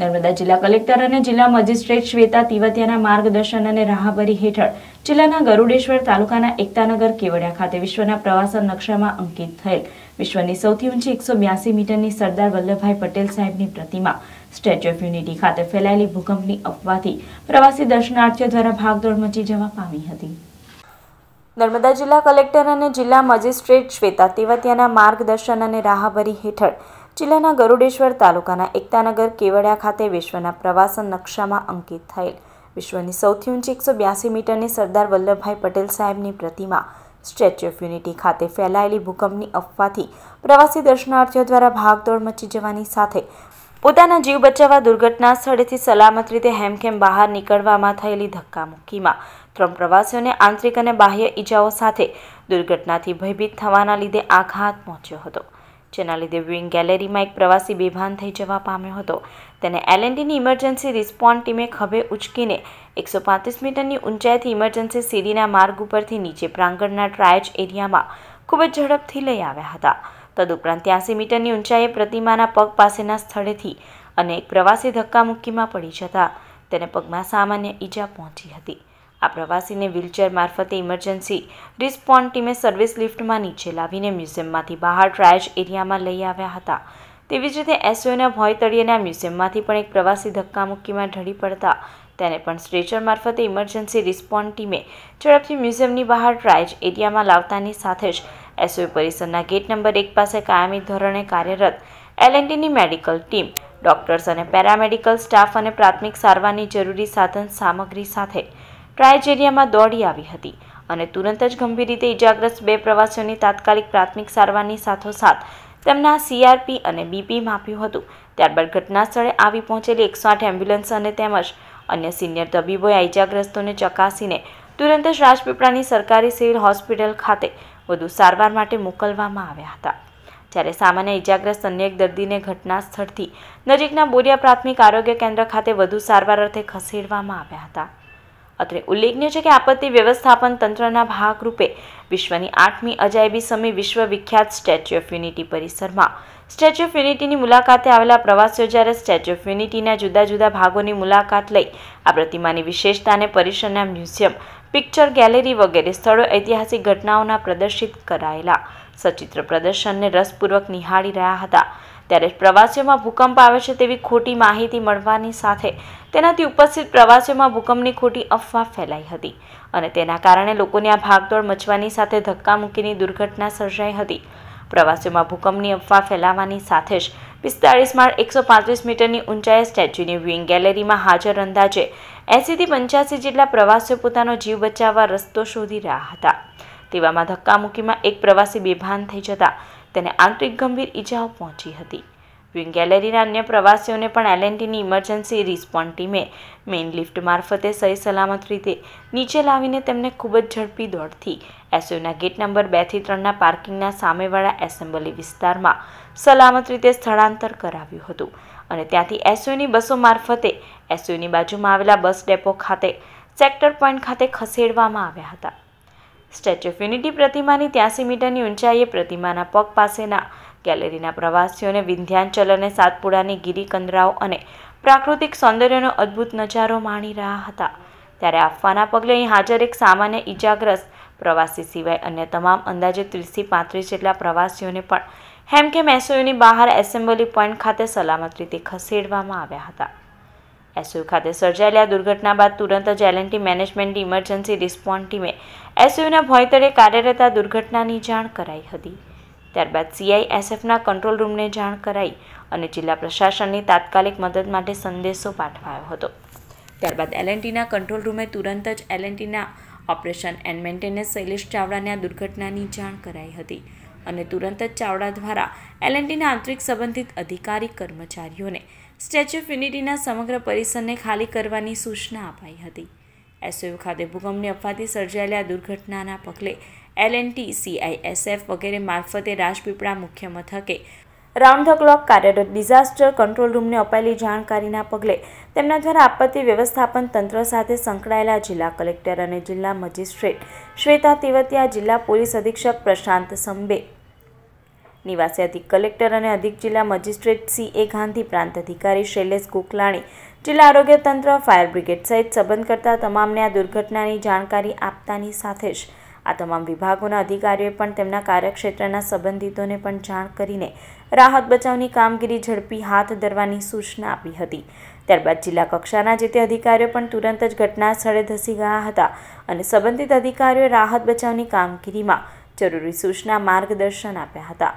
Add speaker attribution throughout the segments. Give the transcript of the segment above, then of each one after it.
Speaker 1: નર્મદા જિલ્લા કલેક્ટર અને જિલ્લા મજિસ્ટ્રેટ શ્વેતા તિવતિયાના માર્ગદર્શન અને રાહબરી હેઠળ જિલ્લાના ગરુડેશ્વર તાલુકાના એકતાનગર કેવડિયા ખાતે વિશ્વના પ્રવાસન નકશામાં અંકિત થયેલ વિશ્વની સૌથી ઊંચી એકસો મીટરની સરદાર વલ્લભભાઈ પટેલ સાહેબની પ્રતિમા સ્ટેચ્યુ ઓફ યુનિટી ખાતે ફેલાયેલી ભૂકંપની અફવાથી પ્રવાસી દર્શનાર્થીઓ દ્વારા ભાગદોડ મચી જવા પામી હતી નર્મદા જિલ્લા કલેક્ટર અને જિલ્લા મજિસ્ટ્રેટ શ્વેતા તેવતિયાના માર્ગદર્શન અને રાહબરી હેઠળ જિલ્લાના ગરુડેશ્વર તાલુકાના એકતાનગર કેવડિયા ખાતે વિશ્વના પ્રવાસન નકશામાં અંકિત થયેલ વિશ્વની સૌથી ઊંચી એકસો બ્યાસી મીટરની સરદાર વલ્લભભાઈ પટેલ સાહેબની પ્રતિમા સ્ટેચ્યુ ઓફ યુનિટી ખાતે ફેલાયેલી ભૂકંપની અફવાથી પ્રવાસી દર્શનાર્થીઓ દ્વારા ભાગદોડ મચી જવાની સાથે પોતાના જીવ બચાવવા દુર્ઘટના સ્થળેથી સલામત રીતે હેમખેમ બહાર નીકળવામાં થયેલી ધક્કામુક્કીમાં ત્રણ પ્રવાસીઓને આંતરિક અને બાહ્ય ઈજાઓ સાથે દુર્ઘટનાથી ભયભીત થવાના લીધે આઘાત પહોંચ્યો હતો જેના લીધે વિંગ ગેલેરીમાં એક પ્રવાસી બેભાન થઈ જવા પામ્યો હતો તેને એલએનડીની ઇમરજન્સી રિસ્પોન્ડ ટીમે ખભે ઉચકીને એકસો પાંત્રીસ મીટરની ઊંચાઈથી ઇમરજન્સી સીડીના માર્ગ ઉપરથી નીચે પ્રાંગણના ટ્રાયજ એરિયામાં ખૂબ જ ઝડપથી લઈ આવ્યા હતા તદુપરાંત ત્યાંસી મીટરની ઊંચાઈએ પ્રતિમાના પગ પાસેના સ્થળેથી અને એક પ્રવાસી ધક્કામુક્કીમાં પડી જતા તેને પગમાં સામાન્ય ઈજા પહોંચી હતી આ પ્રવાસીને વ્હીલચેર મારફતે ઇમરજન્સી રિસ્પોન્ડ ટીમે સર્વિસ લિફ્ટમાં નીચે લાવીને મ્યુઝિયમમાંથી બહાર ટ્રાયજ એરિયામાં લઈ આવ્યા હતા તેવી જ રીતે એસઓના ભોય તળિયેના મ્યુઝિયમમાંથી પણ એક પ્રવાસી ધક્કામુક્કીમાં ઢળી પડતા તેને પણ સ્ટ્રેચર મારફતે ઇમરજન્સી રિસ્પોન્ડ ટીમે ઝડપથી મ્યુઝિયમની બહાર ટ્રાયજ એરિયામાં લાવતાની સાથે જ એસઓએ પરિસરના ગેટ નંબર એક પાસે કાયમી ધોરણે કાર્યરત એલએનટીની મેડિકલ ટીમ ડૉક્ટર્સ અને પેરામેડિકલ સ્ટાફ અને પ્રાથમિક સારવારની જરૂરી સાધન સામગ્રી સાથે ટ્રાયજેરિયામાં દોડી આવી હતી અને તુરંત જ ગંભીર રીતે ઇજાગ્રસ્ત બે પ્રવાસીઓની તાત્કાલિક પ્રાથમિક સારવારની સાથોસાથ તેમના સીઆરપી અને બીપી માપ્યું હતું ત્યારબાદ ઘટના સ્થળે આવી પહોંચેલી એકસો આઠ એમ્બ્યુલન્સ અને તેમજ અન્ય સિનિયર તબીબોએ ઇજાગ્રસ્તોને ચકાસીને તુરંત જ રાજપીપળાની સરકારી સિવિલ હોસ્પિટલ ખાતે વધુ સારવાર માટે મોકલવામાં આવ્યા હતા જ્યારે સામાન્ય ઇજાગ્રસ્ત અન્ય એક દર્દીને ઘટના સ્થળથી નજીકના બોરિયા પ્રાથમિક આરોગ્ય કેન્દ્ર ખાતે વધુ સારવાર અર્થે ખસેડવામાં આવ્યા હતા અત્રે ઉલ્લેખનીય છે કે આપત્તિ વ્યવસ્થાપન તંત્રના ભાગરૂપે વિશ્વની આઠમી અજાયબી સમી વિશ્વ વિખ્યાત સ્ટેચ્યુ ઓફ યુનિટી પરિસરમાં સ્ટેચ્યુ ઓફ યુનિટીની મુલાકાતે આવેલા પ્રવાસીઓ જ્યારે સ્ટેચ્યુ ઓફ યુનિટીના જુદા જુદા ભાગોની મુલાકાત લઈ આ પ્રતિમાની વિશેષતાને પરિસરના મ્યુઝિયમ પિક્ચર ગેલેરી વગેરે સ્થળો ઐતિહાસિક ઘટનાઓના પ્રદર્શિત કરાયેલા સચિત્ર પ્રદર્શનને રસપૂર્વક નિહાળી રહ્યા હતા ત્યારે પ્રવાસીઓમાં ભૂકંપ આવે છે તેવી ખોટી માહિતી મળવાની સાથે તેનાથી ઉપસ્થિત પ્રવાસીઓમાં ભૂકંપની ખોટી અફવા ફેલાઈ હતી અને તેના કારણે લોકોની આ ભાગદોડ મચવાની સાથે ધક્કા મૂકીની દુર્ઘટના સર્જાઈ હતી પ્રવાસીઓમાં ભૂકંપની અફવા ફેલાવાની સાથે જ પિસ્તાળીસ માળ એકસો પાંત્રીસ મીટરની ઊંચાઈ સ્ટેચ્યુની વ્યુઇંગ ગેલેરીમાં હાજર અંદાજે એંસીથી પંચ્યાસી જેટલા પ્રવાસીઓ પોતાનો જીવ બચાવવા રસ્તો શોધી રહ્યા હતા તેવામાં ધક્કામુક્કીમાં એક પ્રવાસી બેભાન થઈ જતા તેને આંતરિક ગંભીર ઈજાઓ પહોંચી હતી વિંગ ગેલેરીના અન્ય પ્રવાસીઓને પણ એલએનટીની ઇમરજન્સી રિસ્પોન્ડ ટીમે મેઇન લિફ્ટ મારફતે સહી સલામત રીતે નીચે લાવીને તેમને ખૂબ જ ઝડપી દોડથી એસયુના ગેટ નંબર બેથી ત્રણના પાર્કિંગના સામેવાળા એસેમ્બલી વિસ્તારમાં સલામત રીતે સ્થળાંતર કરાવ્યું હતું અને ત્યાંથી એસયુની બસો મારફતે એસયુની બાજુમાં આવેલા બસ ડેપો ખાતે સેક્ટર પોઈન્ટ ખાતે ખસેડવામાં આવ્યા હતા સ્ટેચ્યુ ઓફ યુનિટી પ્રતિમાની ત્યાંસી મીટરની ઊંચાઈએ પ્રતિમાના પગ પાસેના ગેલેરીના પ્રવાસીઓને વિંધ્યાંચલ અને સાતપુડાની ગીરી કંદરાઓ અને પ્રાકૃતિક સૌંદર્યનો અદ્ભુત નજારો માણી રહ્યા હતા ત્યારે આપવાના પગલે અહીં હાજર એક સામાન્ય ઈજાગ્રસ્ત પ્રવાસી સિવાય અન્ય તમામ અંદાજે ત્રીસથી પાંત્રીસ જેટલા પ્રવાસીઓને પણ હેમખેમ એસઓયુની બહાર એસેમ્બલી પોઈન્ટ ખાતે સલામત રીતે ખસેડવામાં આવ્યા હતા એસયુ ખાતે સર્જાયેલી આ દુર્ઘટના બાદ તુરંત જ એલએનટી મેનેજમેન્ટ ઇમરજન્સી રિસ્પોન્સ ટીમે એસયુના ભોયતળે કાર્યરત આ દુર્ઘટનાની જાણ કરાઈ હતી ત્યારબાદ સીઆઈએસએફના કંટ્રોલ રૂમને જાણ કરાઈ અને જિલ્લા પ્રશાસનની તાત્કાલિક મદદ માટે સંદેશો પાઠવાયો હતો ત્યારબાદ એલએનટીના કંટ્રોલ રૂમે તુરંત જ એલએનટીના ઓપરેશન એન્ડ મેન્ટેનન્સ શૈલેષ ચાવડાને આ દુર્ઘટનાની જાણ કરાઈ હતી અને તુરંત જ ચાવડા દ્વારા એલએનટીના આંતરિક સંબંધિત અધિકારી કર્મચારીઓને સ્ટેચ્યુ ઓફ યુનિટીના સમગ્ર પરિસરને ખાલી કરવાની સૂચના અપાઈ હતી એસઓયુ ખાતે ભૂકંપની અફવાથી સર્જાયેલી આ દુર્ઘટનાના પગલે એલએનટી સીઆઈએસએફ વગેરે મારફતે રાજપીપળા મુખ્ય મથકે રાઉન્ડ ધ ક્લોક કાર્યરત ડિઝાસ્ટર કંટ્રોલ રૂમને અપાયેલી જાણકારીના પગલે તેમના દ્વારા આપત્તિ વ્યવસ્થાપન તંત્ર સાથે સંકળાયેલા જિલ્લા કલેક્ટર અને જિલ્લા મજિસ્ટ્રેટ શ્વેતા તેવતિયા જિલ્લા પોલીસ અધિક્ષક પ્રશાંત સંબે નિવાસી અધિક કલેક્ટર અને અધિક જિલ્લા મજિસ્ટ્રેટ સી એ ગાંધી પ્રાંત અધિકારી શૈલેષ ગોકલાણી જિલ્લા આરોગ્ય તંત્ર ફાયર બ્રિગેડ સહિત સંબંધ કરતા તમામને આ દુર્ઘટનાની જાણકારી આપતાની સાથે જ આ તમામ વિભાગોના અધિકારીઓએ પણ તેમના કાર્યક્ષેત્રના સંબંધિતોને પણ જાણ કરીને રાહત બચાવની કામગીરી ઝડપી હાથ ધરવાની સૂચના આપી હતી ત્યારબાદ જિલ્લા કક્ષાના જે તે અધિકારીઓ પણ તુરંત જ ઘટના સ્થળે ધસી ગયા હતા અને સંબંધિત અધિકારીઓએ રાહત બચાવની કામગીરીમાં જરૂરી સૂચના માર્ગદર્શન આપ્યા હતા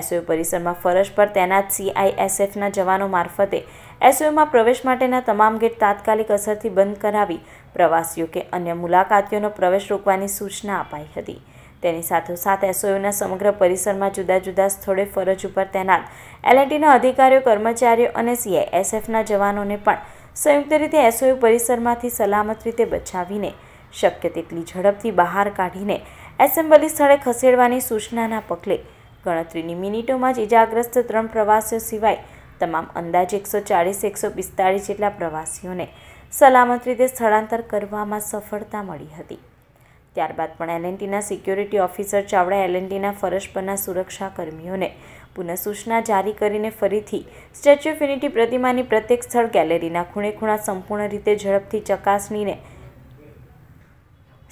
Speaker 1: એસઓયુ પરિસરમાં ફરજ પર તૈનાત સીઆઈએસએફના જવાનો મારફતે એસઓયુમાં પ્રવેશ માટેના તમામ ગેટ તાત્કાલિક અસરથી બંધ કરાવી પ્રવાસીઓ કે અન્ય મુલાકાતીઓનો પ્રવેશ રોકવાની સૂચના અપાઈ હતી તેની સાથોસાથ એસઓયુના સમગ્ર પરિસરમાં જુદા જુદા સ્થળે ફરજ ઉપર તૈનાત એલએનટીના અધિકારીઓ કર્મચારીઓ અને એસએફના જવાનોને પણ સંયુક્ત રીતે એસઓયુ પરિસરમાંથી સલામત રીતે બચાવીને શક્ય તેટલી ઝડપથી બહાર કાઢીને એસેમ્બલી સ્થળે ખસેડવાની સૂચનાના પગલે ગણતરીની મિનિટોમાં જ ઇજાગ્રસ્ત ત્રણ પ્રવાસીઓ સિવાય તમામ અંદાજે એકસો ચાળીસ એકસો પિસ્તાળીસ જેટલા પ્રવાસીઓને સલામત રીતે સ્થળાંતર કરવામાં સફળતા મળી હતી ત્યારબાદ પણ એલએનટીના સિક્યોરિટી ઓફિસર ચાવડા એલએનટીના ફરજ પરના કર્મીઓને પુનઃસૂચના જારી કરીને ફરીથી સ્ટેચ્યુ ઓફ યુનિટી પ્રતિમાની પ્રત્યેક સ્થળ ગેલેરીના ખૂણે ખૂણા સંપૂર્ણ રીતે ઝડપથી ચકાસણીને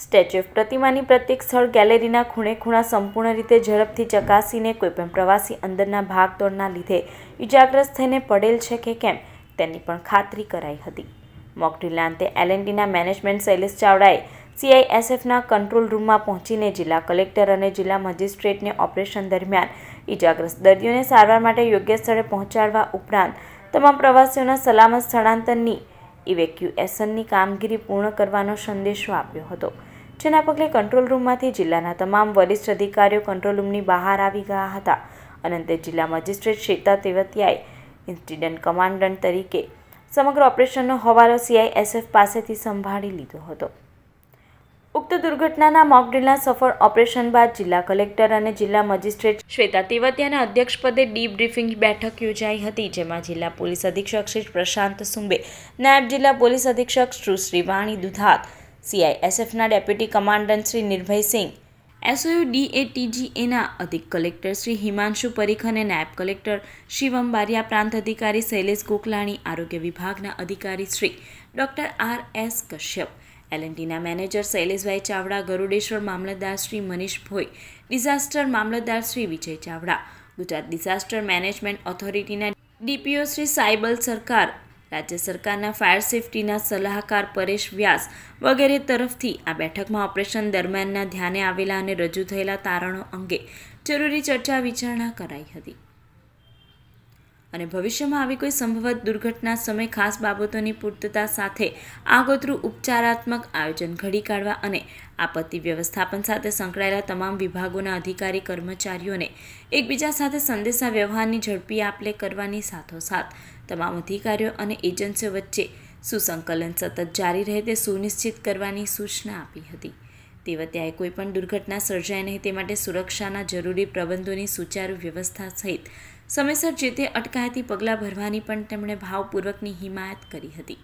Speaker 1: સ્ટેચ્યુ ઓફ પ્રતિમાની પ્રત્યેક સ્થળ ગેલેરીના ખૂણે ખૂણા સંપૂર્ણ રીતે ઝડપથી ચકાસીને કોઈપણ પ્રવાસી અંદરના ભાગદોડના લીધે ઇજાગ્રસ્ત થઈને પડેલ છે કે કેમ તેની પણ ખાતરી કરાઈ હતી મોકડ્રીલા અંતે એલએનટીના મેનેજમેન્ટ શૈલેષ ચાવડાએ સીઆઈએસએફના કંટ્રોલ રૂમમાં પહોંચીને જિલ્લા કલેક્ટર અને જિલ્લા મજિસ્ટ્રેટને ઓપરેશન દરમિયાન ઇજાગ્રસ્ત દર્દીઓને સારવાર માટે યોગ્ય સ્થળે પહોંચાડવા ઉપરાંત તમામ પ્રવાસીઓના સલામત સ્થળાંતરની ઇવેક્યુએશનની કામગીરી પૂર્ણ કરવાનો સંદેશો આપ્યો હતો જેના પગલે કંટ્રોલ રૂમમાંથી જિલ્લાના તમામ વરિષ્ઠ અધિકારીઓ કંટ્રોલ રૂમની બહાર આવી ગયા હતા અનંતે જિલ્લા મજિસ્ટ્રેટ શ્વેતા તેવતિયાએ ઇન્સિડન્ટ કમાન્ડન્ટ તરીકે સમગ્ર ઓપરેશનનો હવાલો સીઆઈએસએફ પાસેથી સંભાળી લીધો હતો ઉક્ત દુર્ઘટનાના મોકડ્રીલના સફળ ઓપરેશન બાદ જિલ્લા કલેક્ટર અને જિલ્લા મજિસ્ટ્રેટ શ્વેતા તેવતિયાના અધ્યક્ષપદે ડીપ બ્રીફિંગ બેઠક યોજાઈ હતી જેમાં જિલ્લા પોલીસ અધિક્ષક શ્રી પ્રશાંત સુંબે નાયબ જિલ્લા પોલીસ અધિક્ષક શ્રી શ્રીવાણી દુધાત સીઆઈએસએફના deputy commandant Shri Nirbhaysinh SOU ડીએટીજીએના અધિક કલેક્ટર શ્રી હિમાંશુ પરીખ અને નાયબ કલેક્ટર શિવમ બારિયા પ્રાંત અધિકારી શૈલેષ ગોકલાણી આરોગ્ય વિભાગના અધિકારી Shri doctor R S Kashyap એલએનટીના મેનેજર શૈલેષભાઈ ચાવડા ગરુડેશ્વર મામલતદાર શ્રી મનીષ ભોઈ ડિઝાસ્ટર મામલતદાર શ્રી વિજય ચાવડા ગુજરાત ડિઝાસ્ટર મેનેજમેન્ટ ઓથોરિટીના ડીપીઓ શ્રી સાયબલ સરકાર રાજ્ય સરકારના ફાયર સેફટીના સલાહકાર પરેશ વ્યાસ વગેરે તરફથી આ બેઠકમાં ઓપરેશન દરમિયાનના ધ્યાને આવેલા અને રજૂ થયેલા તારણો અંગે જરૂરી ચર્ચા વિચારણા કરાઈ હતી અને ભવિષ્યમાં આવી કોઈ સંભવત દુર્ઘટના સમય ખાસ બાબતોની પૂર્તતા સાથે આગોતરું ઉપચારાત્મક આયોજન ઘડી કાઢવા અને આપત્તિ વ્યવસ્થાપન સાથે સંકળાયેલા તમામ વિભાગોના અધિકારી કર્મચારીઓને એકબીજા સાથે સંદેશા વ્યવહારની ઝડપી આપલે કરવાની સાથોસાથ તમામ અધિકારીઓ અને એજન્સીઓ વચ્ચે સુસંકલન સતત જારી રહે તે સુનિશ્ચિત કરવાની સૂચના આપી હતી તે તેવત્યાએ કોઈપણ દુર્ઘટના સર્જાય નહીં તે માટે સુરક્ષાના જરૂરી પ્રબંધોની સુચારુ વ્યવસ્થા સહિત સમયસર જે તે અટકાયતી પગલાં ભરવાની પણ તેમણે ભાવપૂર્વકની હિમાયત કરી હતી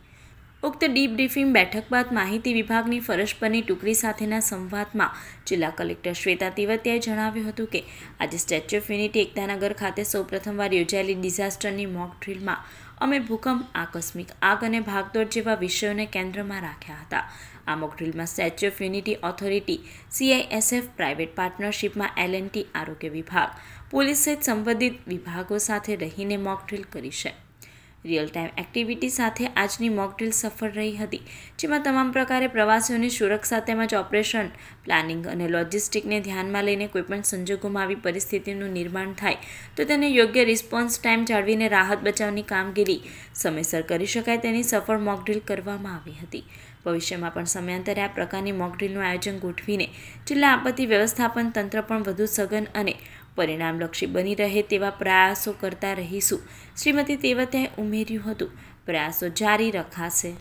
Speaker 1: ઉક્ત ડીપ ડિફિંગ બેઠક બાદ માહિતી વિભાગની ફરજ પરની ટુકડી સાથેના સંવાદમાં જિલ્લા કલેક્ટર શ્વેતા તિવતિયાએ જણાવ્યું હતું કે આજે સ્ટેચ્યુ ઓફ યુનિટી એકતાનગર ખાતે સૌ સૌપ્રથમવાર યોજાયેલી ડિઝાસ્ટરની મોક ડ્રીલમાં અમે ભૂકંપ આકસ્મિક આગ અને ભાગદોડ જેવા વિષયોને કેન્દ્રમાં રાખ્યા હતા આ મોક ડ્રીલમાં statue of unity authority CISF private પાર્ટનરશિપમાં એલએનટી આરોગ્ય વિભાગ પોલીસે સંબંધિત વિભાગો સાથે રહીને મોક ડ્રિલ કરી છે રિયલ ટાઈમ એક્ટિવિટી સાથે આજની મોક ડ્રિલ સફળ રહી હતી જેમાં તમામ પ્રકારે પ્રવાસીઓની સુરક્ષા તેમજ ઓપરેશન પ્લાનિંગ અને લોજિસ્ટિકને ધ્યાનમાં લઈને કોઈપણ સંજોગોમાં આવી પરિસ્થિતિનું નિર્માણ થાય તો તેને યોગ્ય રિસ્પોન્સ ટાઈમ જાળવીને રાહત બચાવની કામગીરી સમયસર કરી શકાય તેની સફળ મોક ડ્રિલ કરવામાં આવી હતી ભવિષ્યમાં પણ સમયાંતરે આ પ્રકારની મોકડ્રીલનું આયોજન ગોઠવીને જિલ્લા આપત્તિ વ્યવસ્થાપન તંત્ર પણ વધુ સઘન અને પરિણામલક્ષી બની રહે તેવા પ્રયાસો કરતા રહીશું શ્રીમતી તેવતે ઉમેર્યું હતું પ્રયાસો જારી રખાશે